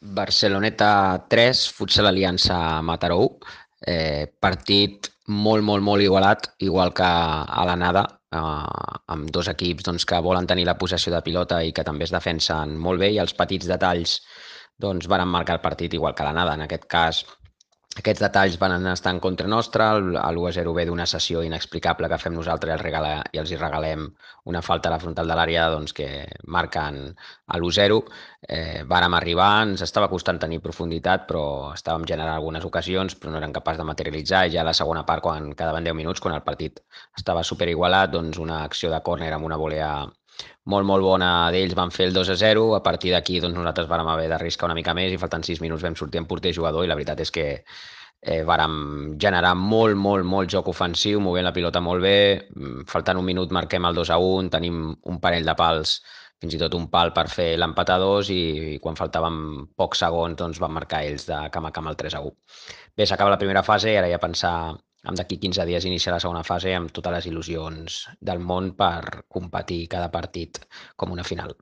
Barceloneta 3, Futsal Aliança Mataró. Eh, partit molt, molt, molt igualat, igual que a l'anada, eh, amb dos equips doncs, que volen tenir la possessió de pilota i que també es defensen molt bé i els petits detalls doncs, varen marcar el partit igual que l'anada. En aquest cas, aquests detalls van estar en contra nostra, l'1-0 ve d'una sessió inexplicable que fem nosaltres i els, regala, i els hi regalem una falta a la frontal de l'àrea doncs, que marquen a l'1-0. Eh, vàrem arribar, ens estava costant tenir profunditat, però estàvem generant algunes ocasions, però no eren capaç de materialitzar. I ja a la segona part, quan quedaven 10 minuts, quan el partit estava superigualat, doncs una acció de córner amb una volea molt, molt bona d'ells. Van fer el 2 a 0. A partir d'aquí doncs, nosaltres vàrem haver d'arriscar una mica més i faltant 6 minuts vam sortir en porter jugador i la veritat és que eh, vàrem generar molt, molt, molt joc ofensiu, movent la pilota molt bé. Mm, faltant un minut marquem el 2 a 1, tenim un parell de pals fins i tot un pal per fer l'empat a 2 i, i quan faltaven pocs segons doncs van marcar ells de cama a cama el 3 a 1. Bé, s'acaba la primera fase i ara ja pensar amb d'aquí 15 dies iniciar la segona fase amb totes les il·lusions del món per competir cada partit com una final.